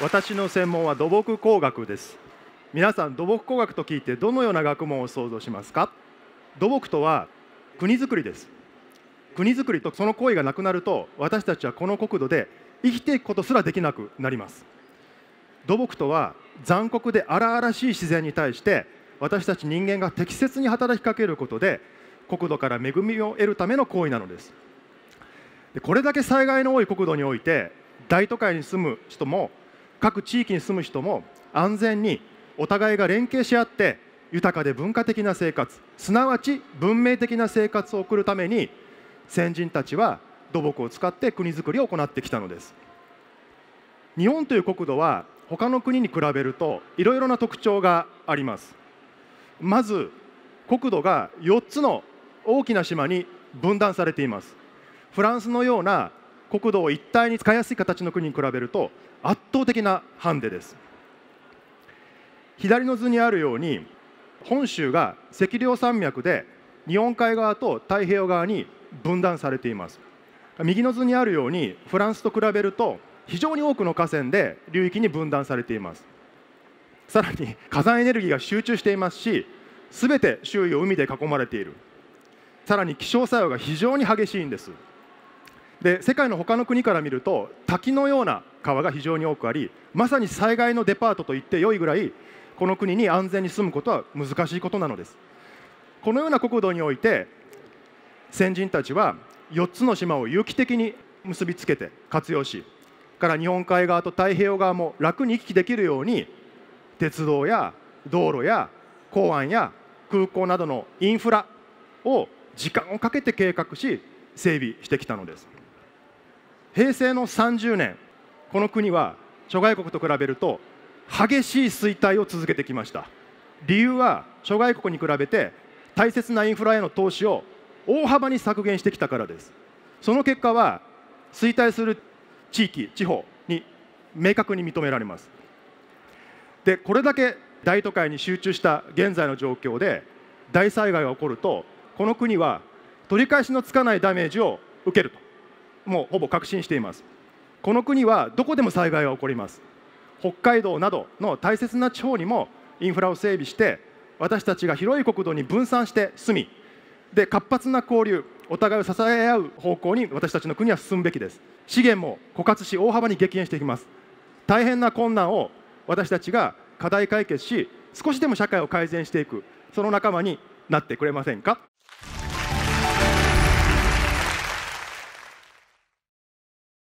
私の専門は土木工学です皆さん土木工学と聞いてどのような学問を想像しますか土木とは国づくりです国づくりとその行為がなくなると私たちはこの国土で生きていくことすらできなくなります土木とは残酷で荒々しい自然に対して私たち人間が適切に働きかけることで国土から恵みを得るための行為なのですこれだけ災害の多い国土において大都会に住む人も各地域に住む人も安全にお互いが連携し合って豊かで文化的な生活すなわち文明的な生活を送るために先人たちは土木を使って国づくりを行ってきたのです日本という国土は他の国に比べるといろいろな特徴がありますまず国土が4つの大きな島に分断されていますフランスのような国土を一体に使いやすい形の国に比べると圧倒的なハンデです左の図にあるように本州が赤稜山脈で日本海側と太平洋側に分断されています右の図にあるようにフランスと比べると非常に多くの河川で流域に分断されていますさらに火山エネルギーが集中していますしすべて周囲を海で囲まれているさらに気象作用が非常に激しいんですで世界の他の国から見ると滝のような川が非常に多くありまさに災害のデパートと言って良いぐらいこの国に安全に住むことは難しいことなのですこのような国土において先人たちは4つの島を有機的に結びつけて活用しから日本海側と太平洋側も楽に行き来できるように鉄道や道路や港湾や空港などのインフラを時間をかけて計画し整備してきたのです。平成の30年この国は諸外国と比べると激しい衰退を続けてきました理由は諸外国に比べて大切なインフラへの投資を大幅に削減してきたからですその結果は衰退する地域地方に明確に認められますでこれだけ大都会に集中した現在の状況で大災害が起こるとこの国は取り返しのつかないダメージを受けるともうほぼ確信していますこの国はどこでも災害が起こります北海道などの大切な地方にもインフラを整備して私たちが広い国土に分散して住みで活発な交流お互いを支え合う方向に私たちの国は進むべきです資源も枯渇し大幅に激減していきます大変な困難を私たちが課題解決し少しでも社会を改善していくその仲間になってくれませんか